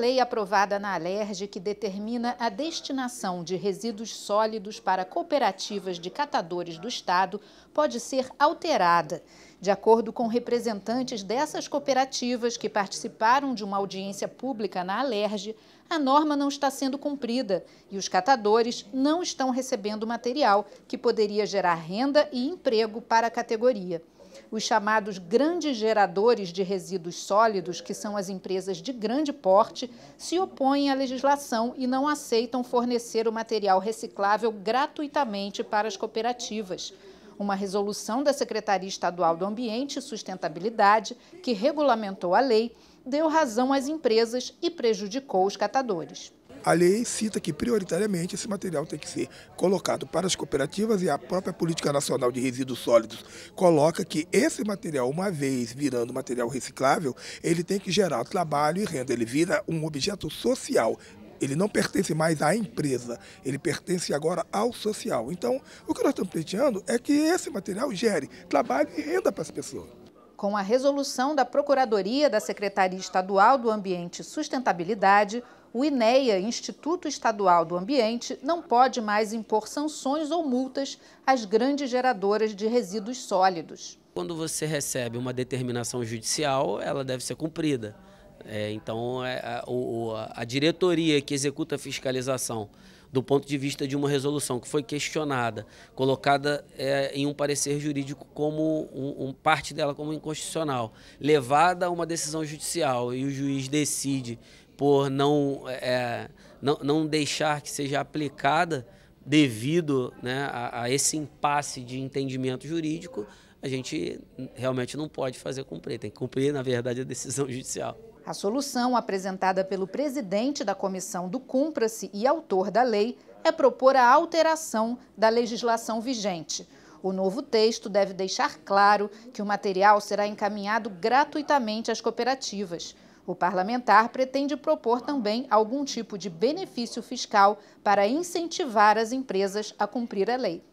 lei aprovada na Alerj que determina a destinação de resíduos sólidos para cooperativas de catadores do Estado pode ser alterada. De acordo com representantes dessas cooperativas que participaram de uma audiência pública na Alerj, a norma não está sendo cumprida e os catadores não estão recebendo material que poderia gerar renda e emprego para a categoria os chamados grandes geradores de resíduos sólidos, que são as empresas de grande porte, se opõem à legislação e não aceitam fornecer o material reciclável gratuitamente para as cooperativas. Uma resolução da Secretaria Estadual do Ambiente e Sustentabilidade, que regulamentou a lei, deu razão às empresas e prejudicou os catadores. A lei cita que, prioritariamente, esse material tem que ser colocado para as cooperativas e a própria Política Nacional de Resíduos Sólidos coloca que esse material, uma vez virando material reciclável, ele tem que gerar trabalho e renda. Ele vira um objeto social, ele não pertence mais à empresa, ele pertence agora ao social. Então, o que nós estamos pleiteando é que esse material gere trabalho e renda para as pessoas. Com a resolução da Procuradoria da Secretaria Estadual do Ambiente e Sustentabilidade, o INEA, Instituto Estadual do Ambiente, não pode mais impor sanções ou multas às grandes geradoras de resíduos sólidos. Quando você recebe uma determinação judicial, ela deve ser cumprida. É, então, é, a, a, diretoria que executa a fiscalização, do ponto de vista de uma resolução que foi questionada, colocada é, em um parecer jurídico como um, um, parte dela como inconstitucional, levada a uma decisão judicial e o juiz decide por não, é, é, não, não deixar que seja aplicada devido né, a, a, esse impasse de entendimento jurídico, a gente realmente não pode fazer cumprir. Tem que cumprir, na verdade, a decisão judicial. A solução apresentada pelo presidente da comissão do Cumpra-se e autor da lei é propor a alteração da legislação vigente. O novo texto deve deixar claro que o material será encaminhado gratuitamente às cooperativas. O parlamentar pretende propor também algum tipo de benefício fiscal para incentivar as empresas a cumprir a lei.